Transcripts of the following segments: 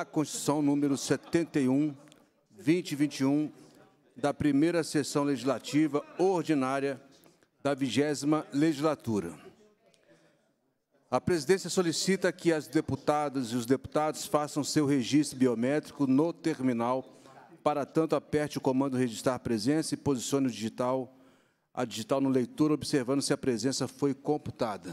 à Constituição número 71, 2021, da primeira sessão legislativa ordinária da vigésima legislatura. A presidência solicita que as deputadas e os deputados façam seu registro biométrico no terminal. Para tanto, aperte o comando registrar presença e posicione o digital, a digital no leitor, observando se a presença foi computada.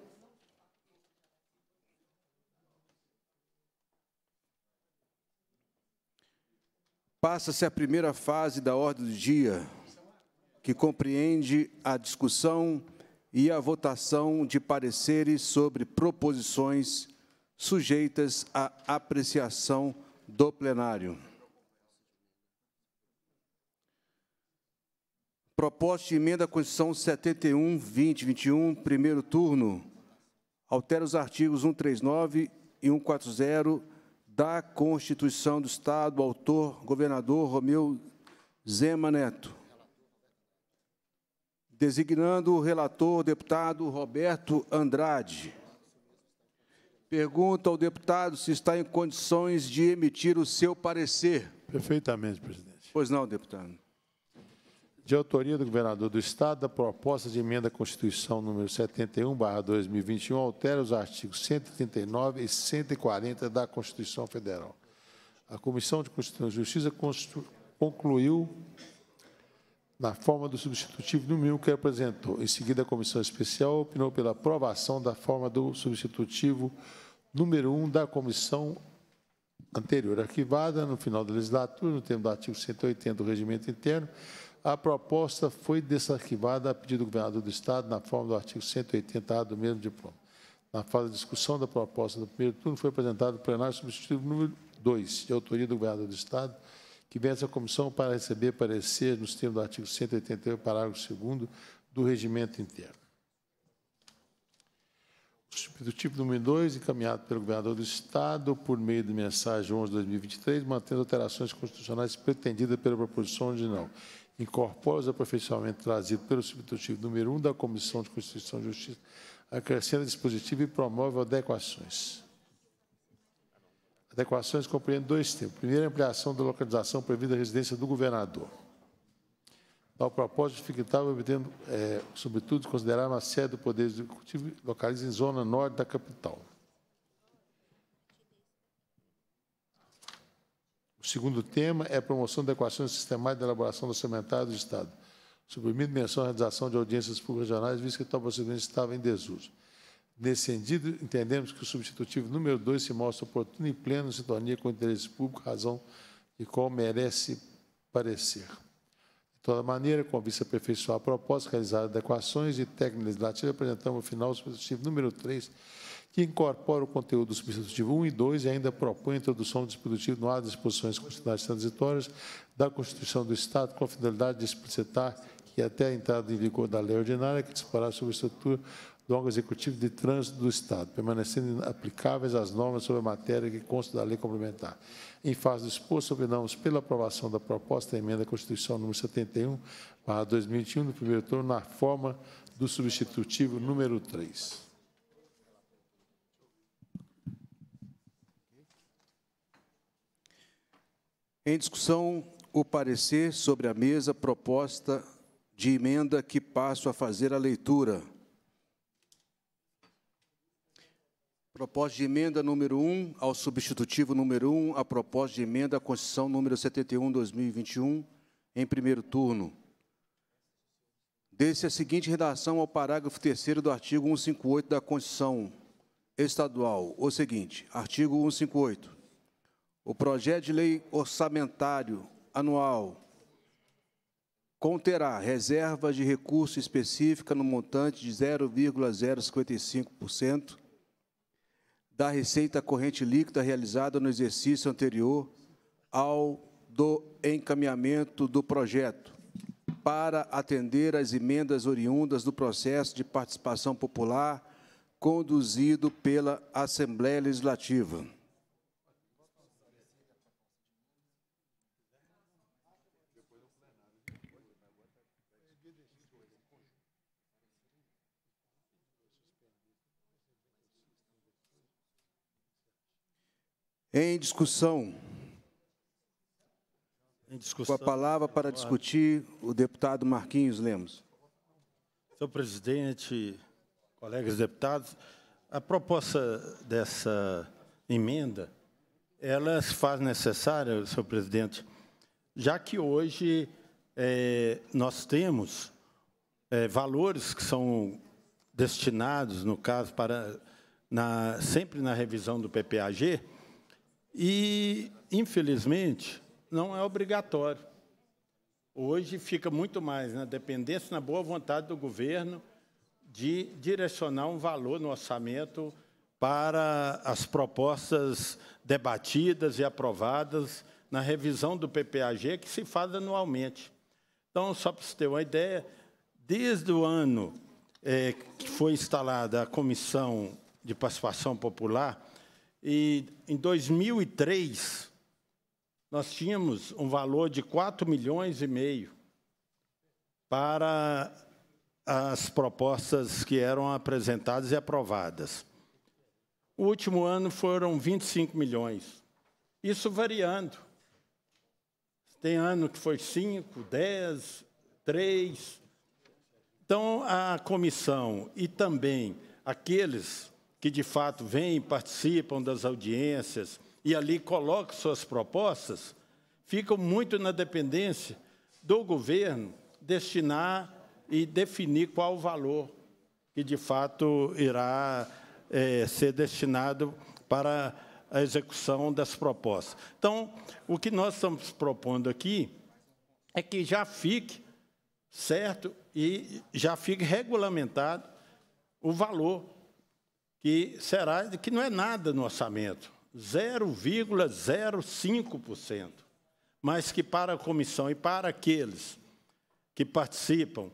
Passa-se a primeira fase da ordem do dia, que compreende a discussão e a votação de pareceres sobre proposições sujeitas à apreciação do plenário. Proposta de emenda à Constituição 71, 2021 primeiro turno. Altera os artigos 139 e 140 da Constituição do Estado, autor, governador Romeu Zema Neto. Designando o relator, deputado Roberto Andrade. Pergunta ao deputado se está em condições de emitir o seu parecer. Perfeitamente, presidente. Pois não, deputado de autoria do governador do Estado, da proposta de emenda à Constituição número 71, 2021, altera os artigos 139 e 140 da Constituição Federal. A Comissão de Constituição e Justiça concluiu na forma do substitutivo número 1 que apresentou. Em seguida, a Comissão Especial opinou pela aprovação da forma do substitutivo número 1 da Comissão anterior arquivada no final da legislatura, no termo do artigo 180 do Regimento Interno, a proposta foi desarquivada a pedido do governador do Estado, na forma do artigo 180-A do mesmo diploma. Na fase de discussão da proposta do primeiro turno, foi apresentado o plenário substitutivo número 2, de autoria do governador do Estado, que vence a comissão para receber parecer nos termos do artigo 181, parágrafo 2 do regimento interno. O substitutivo número 2, encaminhado pelo governador do Estado, por meio de mensagem 11 de 2023, mantendo alterações constitucionais pretendidas pela proposição original. Não incorpora os aperfeiçoamentos trazidos pelo substitutivo número 1 da Comissão de Constituição e Justiça, acrescenta dispositivo e promove adequações. Adequações compreendem dois tempos: Primeiro, ampliação da localização prevista à residência do governador. Ao propósito, fictável, obtendo, é, sobretudo, considerar uma sede do Poder Executivo localizada em zona norte da capital. segundo tema é a promoção de equação sistemáticas da elaboração do orçamentário do Estado. Suprimido menção à realização de audiências públicas regionais, visto que tal procedimento estava em desuso. Nesse sentido, entendemos que o substitutivo número 2 se mostra oportuno e pleno em sintonia com o interesse público, razão de qual merece parecer. De toda maneira, com a aperfeiçoar a proposta, realizar adequações e técnica legislativa, apresentamos o final o substitutivo número 3 que incorpora o conteúdo do substitutivo 1 e 2 e ainda propõe a introdução do dispositivo no ar das disposições constitucionais transitórias da Constituição do Estado, com a finalidade de explicitar que até a entrada em vigor da lei ordinária que disparar sobre a estrutura do órgão executivo de trânsito do Estado, permanecendo aplicáveis as normas sobre a matéria que consta da lei complementar. Em fase do exposto, sobrenamos pela aprovação da proposta da emenda à Constituição número 71, barra 2021, no primeiro turno, na forma do substitutivo número 3. Em discussão, o parecer sobre a mesa proposta de emenda que passo a fazer a leitura. Proposta de emenda número 1 ao substitutivo número 1, a proposta de emenda à Constituição número 71, 2021, em primeiro turno. Desse a seguinte redação ao parágrafo 3 do artigo 158 da Constituição Estadual, o seguinte, artigo 158. O projeto de lei orçamentário anual conterá reserva de recurso específica no montante de 0,055% da receita corrente líquida realizada no exercício anterior ao do encaminhamento do projeto, para atender às emendas oriundas do processo de participação popular conduzido pela Assembleia Legislativa. Em discussão. Em discussão. Com a palavra para discutir o deputado Marquinhos Lemos. Senhor presidente, colegas deputados, a proposta dessa emenda, ela se faz necessária, senhor presidente, já que hoje é, nós temos é, valores que são destinados, no caso, para na, sempre na revisão do PPAG, e, infelizmente, não é obrigatório. Hoje fica muito mais na né, dependência, na boa vontade do governo de direcionar um valor no orçamento para as propostas debatidas e aprovadas na revisão do PPAG, que se faz anualmente. Então, só para você ter uma ideia, desde o ano é, que foi instalada a Comissão de Participação Popular, e em 2003, nós tínhamos um valor de 4 milhões e meio para as propostas que eram apresentadas e aprovadas. O último ano foram 25 milhões. Isso variando. Tem ano que foi 5, 10, 3. Então, a comissão e também aqueles que de fato vêm, participam das audiências e ali colocam suas propostas, ficam muito na dependência do governo destinar e definir qual o valor que de fato irá é, ser destinado para a execução das propostas. Então, o que nós estamos propondo aqui é que já fique certo e já fique regulamentado o valor que será que não é nada no orçamento, 0,05%, mas que para a comissão e para aqueles que participam,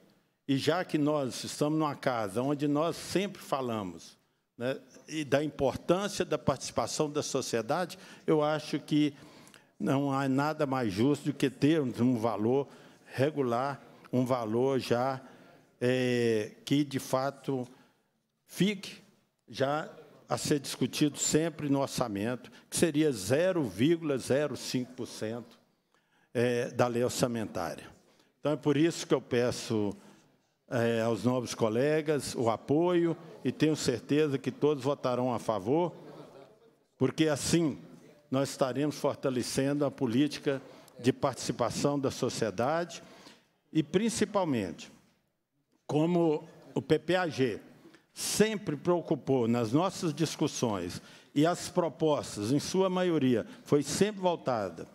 e já que nós estamos numa casa onde nós sempre falamos né, e da importância da participação da sociedade, eu acho que não há nada mais justo do que termos um valor regular, um valor já é, que, de fato, fique já a ser discutido sempre no orçamento, que seria 0,05% é, da lei orçamentária. Então, é por isso que eu peço é, aos novos colegas o apoio e tenho certeza que todos votarão a favor, porque assim nós estaremos fortalecendo a política de participação da sociedade e, principalmente, como o PPAG, sempre preocupou nas nossas discussões e as propostas, em sua maioria, foi sempre voltada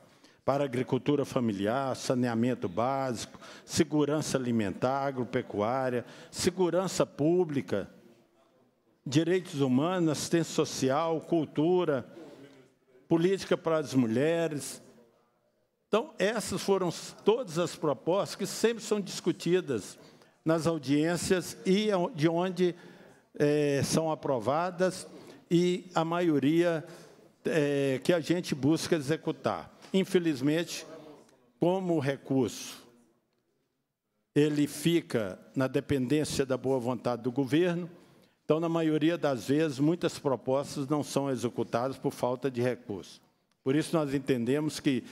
para agricultura familiar, saneamento básico, segurança alimentar, agropecuária, segurança pública, direitos humanos, assistência social, cultura, política para as mulheres. Então, essas foram todas as propostas que sempre são discutidas nas audiências e de onde é, são aprovadas e a maioria é, que a gente busca executar. Infelizmente, como o recurso ele fica na dependência da boa vontade do governo, então, na maioria das vezes, muitas propostas não são executadas por falta de recurso. Por isso, nós entendemos que,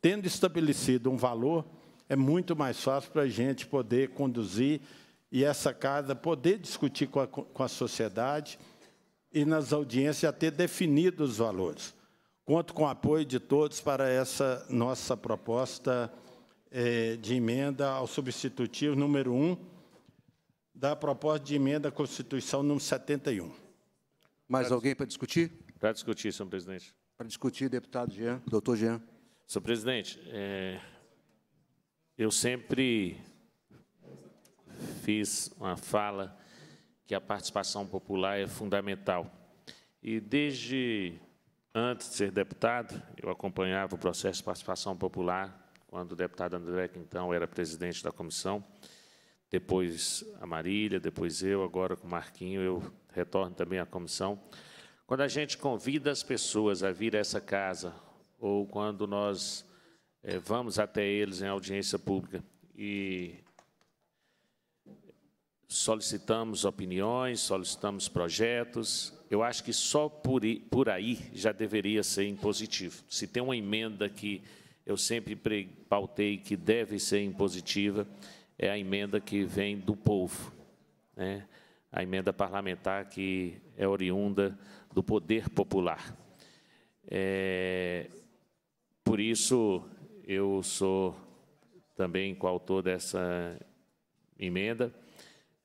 tendo estabelecido um valor, é muito mais fácil para a gente poder conduzir e essa casa poder discutir com a, com a sociedade e nas audiências ter definido os valores. Conto com o apoio de todos para essa nossa proposta eh, de emenda ao substitutivo número 1 da proposta de emenda à Constituição número 71. Mais para alguém para discutir? Para discutir, senhor presidente. Para discutir, deputado Jean, doutor Jean. Senhor presidente, é, eu sempre fiz uma fala que a participação popular é fundamental. E desde antes de ser deputado, eu acompanhava o processo de participação popular, quando o deputado André então era presidente da comissão, depois a Marília, depois eu, agora com o Marquinho, eu retorno também à comissão. Quando a gente convida as pessoas a vir a essa casa, ou quando nós é, vamos até eles em audiência pública e solicitamos opiniões, solicitamos projetos. Eu acho que só por, por aí já deveria ser impositivo. Se tem uma emenda que eu sempre pautei que deve ser impositiva, é a emenda que vem do povo, né? a emenda parlamentar que é oriunda do poder popular. É, por isso, eu sou também coautor dessa emenda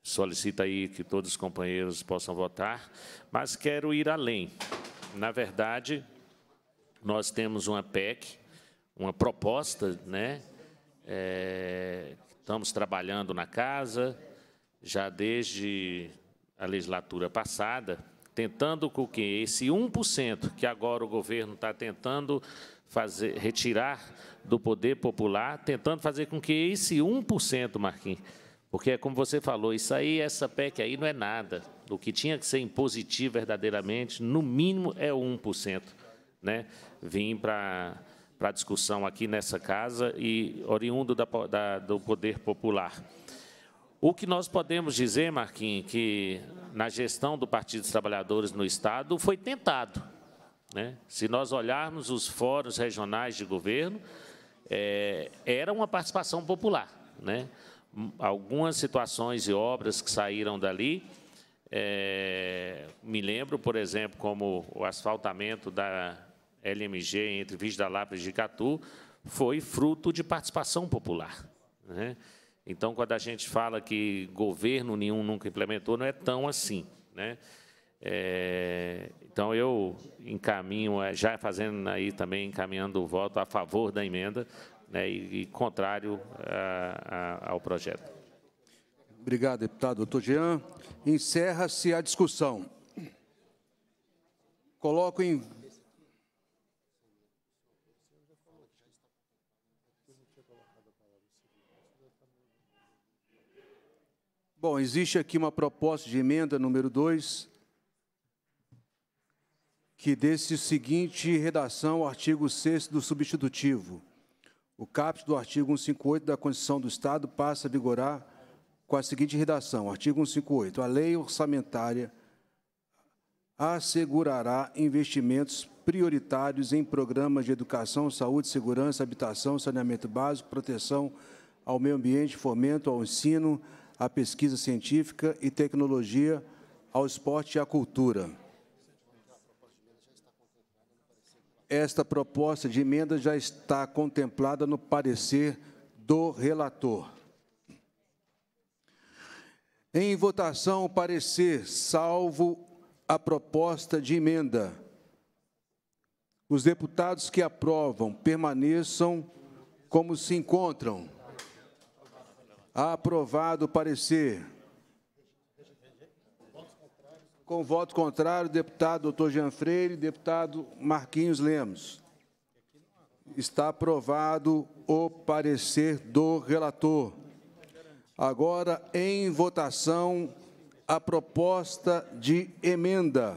Solicito aí que todos os companheiros possam votar, mas quero ir além. Na verdade, nós temos uma PEC, uma proposta, né? É, estamos trabalhando na casa já desde a legislatura passada, tentando com que esse 1% que agora o governo está tentando fazer, retirar do poder popular, tentando fazer com que esse 1%, Marquinhos, porque é como você falou, isso aí, essa PEC aí não é nada. O que tinha que ser impositivo verdadeiramente, no mínimo é 1%. Né? Vim para para discussão aqui nessa casa e oriundo da, da, do poder popular. O que nós podemos dizer, Marquinhos, que na gestão do Partido dos Trabalhadores no Estado foi tentado. Né? Se nós olharmos os fóruns regionais de governo, é, era uma participação popular. Né? algumas situações e obras que saíram dali. É, me lembro, por exemplo, como o asfaltamento da LMG entre Viz da e Catu foi fruto de participação popular. Né? Então, quando a gente fala que governo nenhum nunca implementou, não é tão assim. Né? É, então, eu encaminho, é, já fazendo aí também, encaminhando o voto a favor da emenda, né, e, e, contrário a, a, ao projeto. Obrigado, deputado. Doutor Jean, encerra-se a discussão. Coloco em Bom, existe aqui uma proposta de emenda número 2, que desse seguinte redação ao artigo 6 do substitutivo. O caput do artigo 158 da Constituição do Estado passa a vigorar com a seguinte redação: artigo 158. A lei orçamentária assegurará investimentos prioritários em programas de educação, saúde, segurança, habitação, saneamento básico, proteção ao meio ambiente, fomento ao ensino, à pesquisa científica e tecnologia, ao esporte e à cultura. Esta proposta de emenda já está contemplada no parecer do relator. Em votação, o parecer, salvo a proposta de emenda. Os deputados que aprovam permaneçam como se encontram. Aprovado o parecer. Com voto contrário, deputado doutor Jean Freire, deputado Marquinhos Lemos. Está aprovado o parecer do relator. Agora, em votação, a proposta de emenda.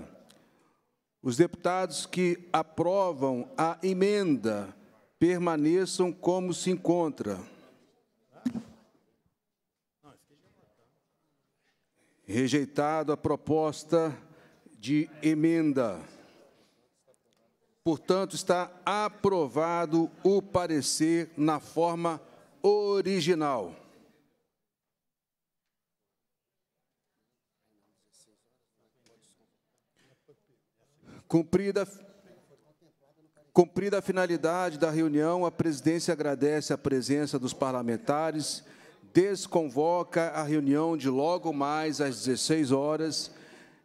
Os deputados que aprovam a emenda permaneçam como se encontra. Rejeitado a proposta de emenda. Portanto, está aprovado o parecer na forma original. Cumprida, cumprida a finalidade da reunião, a presidência agradece a presença dos parlamentares desconvoca a reunião de logo mais às 16 horas,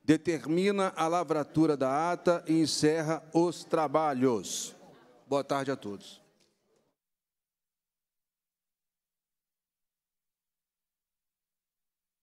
determina a lavratura da ata e encerra os trabalhos. Boa tarde a todos.